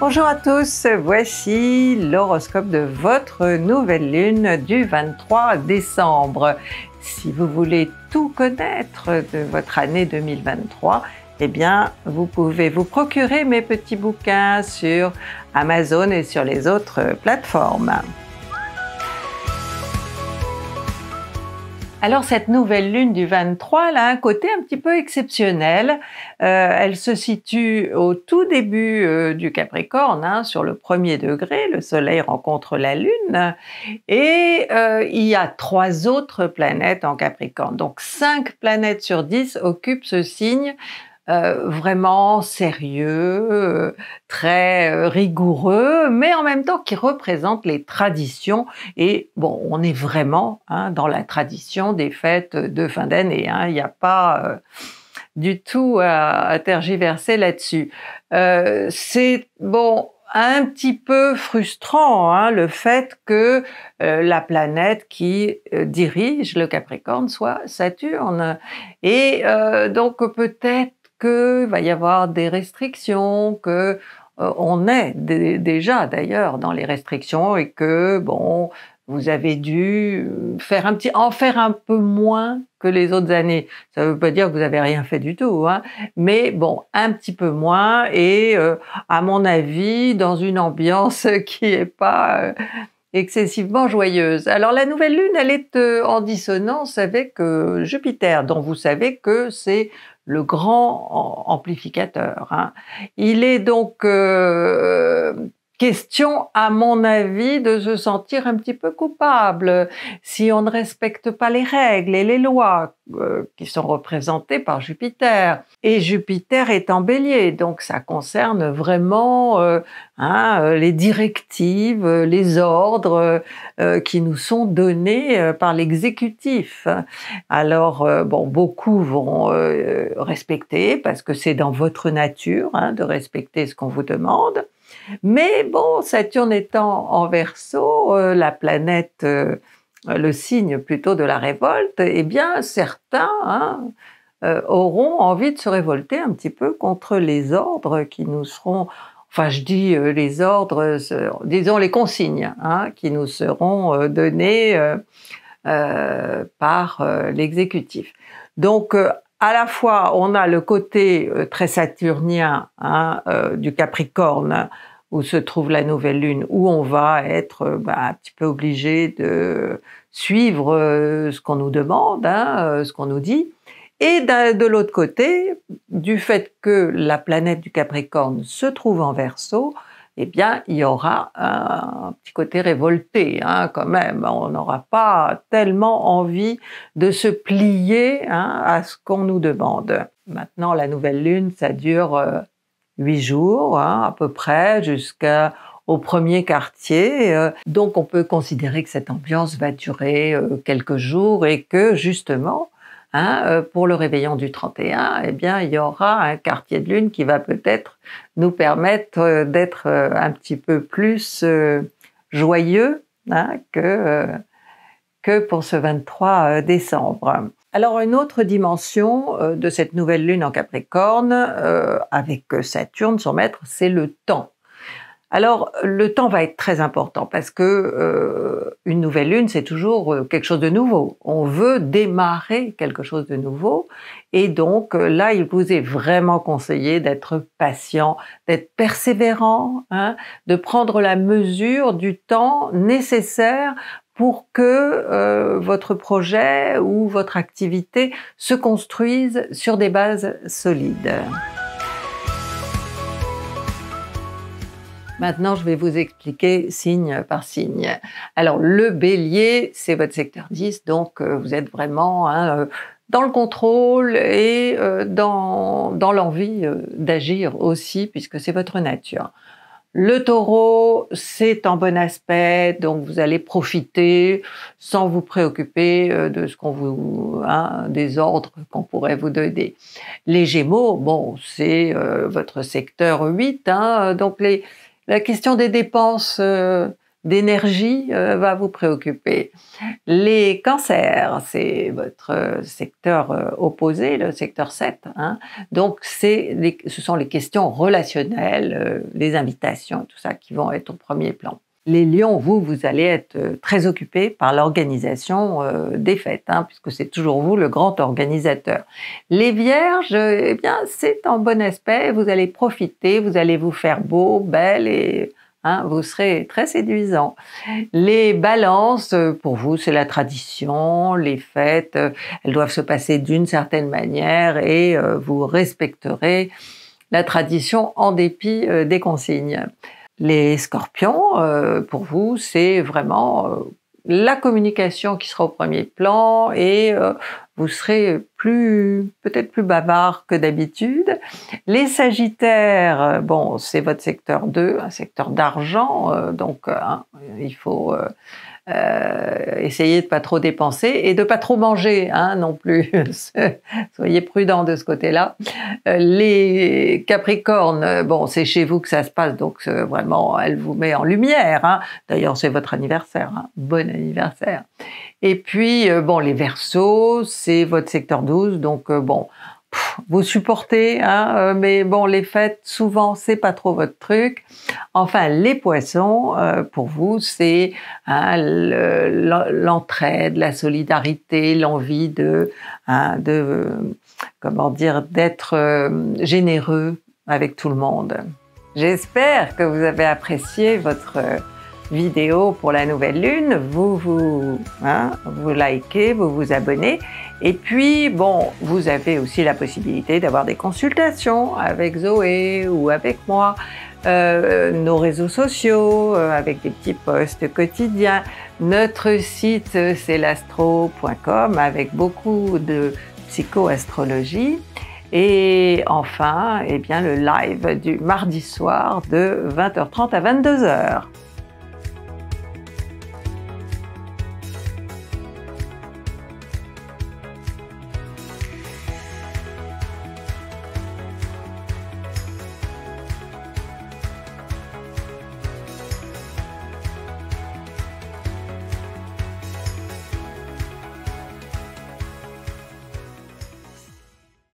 Bonjour à tous, voici l'horoscope de votre nouvelle lune du 23 décembre. Si vous voulez tout connaître de votre année 2023, eh bien, vous pouvez vous procurer mes petits bouquins sur Amazon et sur les autres plateformes. Alors cette nouvelle lune du 23, elle a un côté un petit peu exceptionnel. Euh, elle se situe au tout début euh, du Capricorne, hein, sur le premier degré, le Soleil rencontre la Lune, et euh, il y a trois autres planètes en Capricorne. Donc cinq planètes sur dix occupent ce signe euh, vraiment sérieux, euh, très euh, rigoureux, mais en même temps qui représente les traditions. Et bon, on est vraiment hein, dans la tradition des fêtes de fin d'année. Hein. Il hein, n'y a pas du tout à, tergiverser là-dessus. C'est bon un petit peu frustrant hein, le fait que la planète qui dirige le Capricorne soit Saturne. Et donc peut-être qu'il va y avoir des restrictions, que euh, on est déjà d'ailleurs dans les restrictions et que bon, vous avez dû euh, faire un petit, en faire un peu moins que les autres années. Ça ne veut pas dire que vous avez rien fait du tout, hein, mais bon, un petit peu moins et euh, à mon avis dans une ambiance qui n'est pas excessivement joyeuse. Alors la nouvelle lune, elle est en dissonance avec Jupiter, dont vous savez que c'est le grand amplificateur. Hein. Il est donc euh, Question, à mon avis, de se sentir un petit peu coupable si on ne respecte pas les règles et les lois euh, qui sont représentées par Jupiter. Et Jupiter est en bélier, donc ça concerne vraiment euh, hein, euh, les directives, les ordres qui nous sont donnés par l'exécutif. Alors, bon, beaucoup vont respecter parce que c'est dans votre nature hein, de respecter ce qu'on vous demande. Mais bon, Saturne étant en verso, euh, la planète, euh, le signe plutôt de la révolte, eh bien certains hein, euh, auront envie de se révolter un petit peu contre les ordres qui nous seront, enfin je dis les ordres, disons les consignes hein, qui nous seront données par l'exécutif. Donc à la fois on a le côté euh, très saturnien hein, euh, du Capricorne où se trouve la nouvelle lune, où on va être euh, bah, un petit peu obligé de suivre ce qu'on nous demande, hein, ce qu'on nous dit. Et de l'autre côté, du fait que la planète du Capricorne se trouve en Verseau, eh bien, il y aura un petit côté révolté hein, quand même. On n'aura pas tellement envie de se plier hein, à ce qu'on nous demande. Maintenant, la nouvelle lune, ça dure euh, huit jours hein, à peu près jusqu'au premier quartier. Euh, donc on peut considérer que cette ambiance va durer euh, quelques jours et que justement Hein, euh, pour le réveillon du 31, eh bien, il y aura un quartier de lune qui va peut-être nous permettre euh, d'être euh, un petit peu plus joyeux hein, que, pour ce 23 décembre. Alors une autre dimension de cette nouvelle lune en Capricorne, avec Saturne, son maître, c'est le temps. Alors le temps va être très important parce que euh, une nouvelle lune c'est toujours euh, quelque chose de nouveau. On veut démarrer quelque chose de nouveau et donc euh, là il vous est vraiment conseillé d'être patient, d'être persévérant, hein, de prendre la mesure du temps nécessaire pour que votre projet ou votre activité se construise sur des bases solides. Maintenant, je vais vous expliquer signe par signe. Alors, le bélier, c'est votre secteur 10, donc euh, vous êtes vraiment hein, euh, dans le contrôle et euh, dans, l'envie d'agir aussi, puisque c'est votre nature. Le taureau, c'est en bon aspect, donc vous allez profiter sans vous préoccuper de ce qu'on vous, hein, des ordres qu'on pourrait vous donner. Les gémeaux, bon, c'est votre secteur 8, hein, donc les, la question des dépenses euh, d'énergie euh, va vous préoccuper. Les cancers, c'est votre euh, secteur opposé, le secteur 7. Hein. Donc, ce sont les questions relationnelles, les invitations, tout ça qui vont être au premier plan les lions, vous, vous allez être euh, très occupés par l'organisation euh, des fêtes, hein, puisque c'est toujours vous le grand organisateur. Les vierges, eh bien, c'est en bon aspect, vous allez profiter, vous allez vous faire beau, belle et hein, vous serez très séduisant. Les balances, euh, pour vous, c'est la tradition, les fêtes, elles doivent se passer d'une certaine manière et vous respecterez la tradition en dépit des consignes. Les scorpions, euh, pour vous, c'est vraiment euh, la communication qui sera au premier plan et euh, vous serez plus peut-être plus bavard que d'habitude. Les sagittaires, bon, c'est votre secteur 2, un secteur d'argent, donc hein, il faut euh, essayez de pas trop dépenser et de pas trop manger hein, non plus. Soyez prudent de ce côté-là. Euh, les Capricornes, euh, bon, c'est chez vous que ça se passe, donc vraiment, elle vous met en lumière. Hein. D'ailleurs, c'est votre anniversaire. Hein. Bon anniversaire. Et puis, bon, les Verseaux, c'est votre secteur 12, donc bon, vous supportez, hein, euh, mais bon, les fêtes, souvent, c'est pas trop votre truc. Enfin, les poissons, euh, pour vous, c'est hein, l'entraide, la solidarité, l'envie de, hein, de, comment dire, d'être euh, généreux avec tout le monde. J'espère que vous avez apprécié votre vidéo pour la nouvelle lune, vous vous, hein, vous likez, vous vous abonnez. Et puis, bon, vous avez aussi la possibilité d'avoir des consultations avec Zoé ou avec moi, euh, nos réseaux sociaux, euh, avec des petits posts quotidiens. Notre site, c'est l'astro.com avec beaucoup de psychoastrologie. Et enfin, eh bien, le live du mardi soir de 20h30 à 22h.